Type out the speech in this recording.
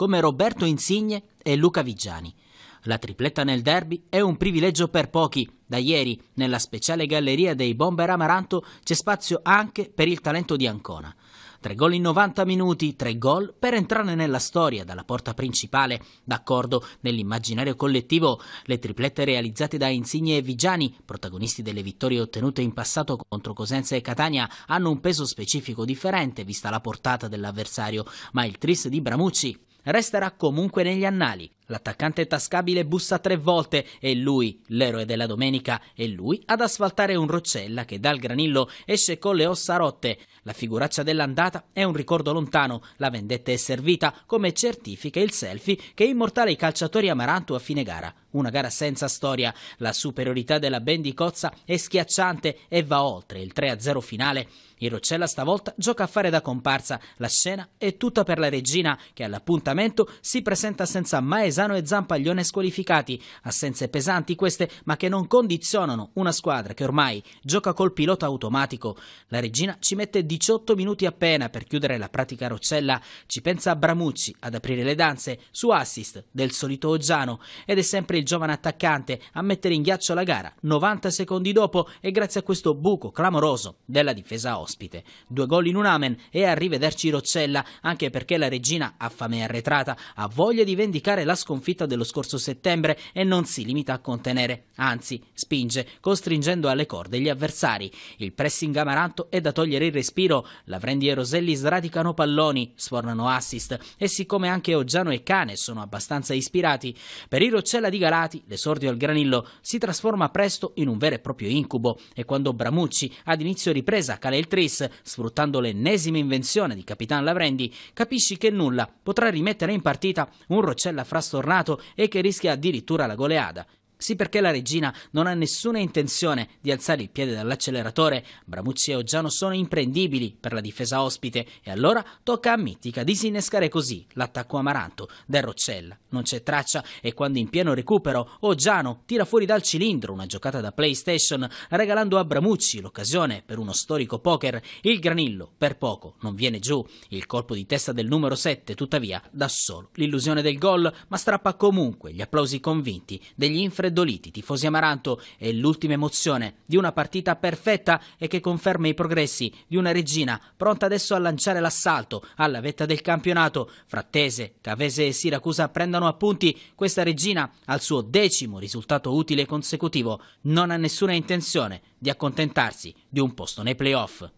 come Roberto Insigne e Luca Vigiani. La tripletta nel derby è un privilegio per pochi. Da ieri, nella speciale galleria dei Bomber Amaranto, c'è spazio anche per il talento di Ancona. Tre gol in 90 minuti, tre gol per entrare nella storia dalla porta principale. D'accordo, nell'immaginario collettivo, le triplette realizzate da Insigne e Vigiani, protagonisti delle vittorie ottenute in passato contro Cosenza e Catania, hanno un peso specifico differente vista la portata dell'avversario, ma il tris di Bramucci resterà comunque negli annali L'attaccante tascabile bussa tre volte e lui, l'eroe della domenica, è lui ad asfaltare un Roccella che dal granillo esce con le ossa rotte. La figuraccia dell'andata è un ricordo lontano, la vendetta è servita come certifica il selfie che immortale i calciatori amaranto a fine gara. Una gara senza storia, la superiorità della Bendicozza è schiacciante e va oltre il 3-0 finale. Il Roccella stavolta gioca a fare da comparsa, la scena è tutta per la regina che all'appuntamento si presenta senza mai esagerare Pisano e Zampaglione squalificati, assenze pesanti queste ma che non condizionano una squadra che ormai gioca col pilota automatico. La regina ci mette 18 minuti appena per chiudere la pratica roccella, ci pensa Bramucci ad aprire le danze su assist del solito Oggiano ed è sempre il giovane attaccante a mettere in ghiaccio la gara 90 secondi dopo e grazie a questo buco clamoroso della difesa ospite. Due gol in un amen e arrivederci Roccella anche perché la regina ha fame arretrata, ha voglia di vendicare la squadra sconfitta dello scorso settembre e non si limita a contenere, anzi spinge, costringendo alle corde gli avversari. Il pressing amaranto è da togliere il respiro, Lavrendi e Roselli sradicano palloni, sfornano assist e siccome anche Oggiano e Cane sono abbastanza ispirati, per il Roccella di Galati l'esordio al granillo si trasforma presto in un vero e proprio incubo e quando Bramucci ad inizio ripresa cala il tris, sfruttando l'ennesima invenzione di Capitan Lavrendi, capisci che nulla potrà rimettere in partita un Roccella frastornato tornato e che rischia addirittura la goleada. Sì perché la regina non ha nessuna intenzione di alzare il piede dall'acceleratore, Bramucci e Oggiano sono imprendibili per la difesa ospite e allora tocca a Mitica disinnescare così l'attacco amaranto del Roccella. Non c'è traccia e quando in pieno recupero Oggiano tira fuori dal cilindro una giocata da PlayStation regalando a Bramucci l'occasione per uno storico poker, il granillo per poco non viene giù, il colpo di testa del numero 7 tuttavia dà solo l'illusione del gol ma strappa comunque gli applausi convinti degli infredenti Doliti, tifosi Amaranto, è l'ultima emozione di una partita perfetta e che conferma i progressi di una regina pronta adesso a lanciare l'assalto alla vetta del campionato. Frattese, Cavese e Siracusa prendono appunti. Questa regina al suo decimo risultato utile consecutivo non ha nessuna intenzione di accontentarsi di un posto nei playoff.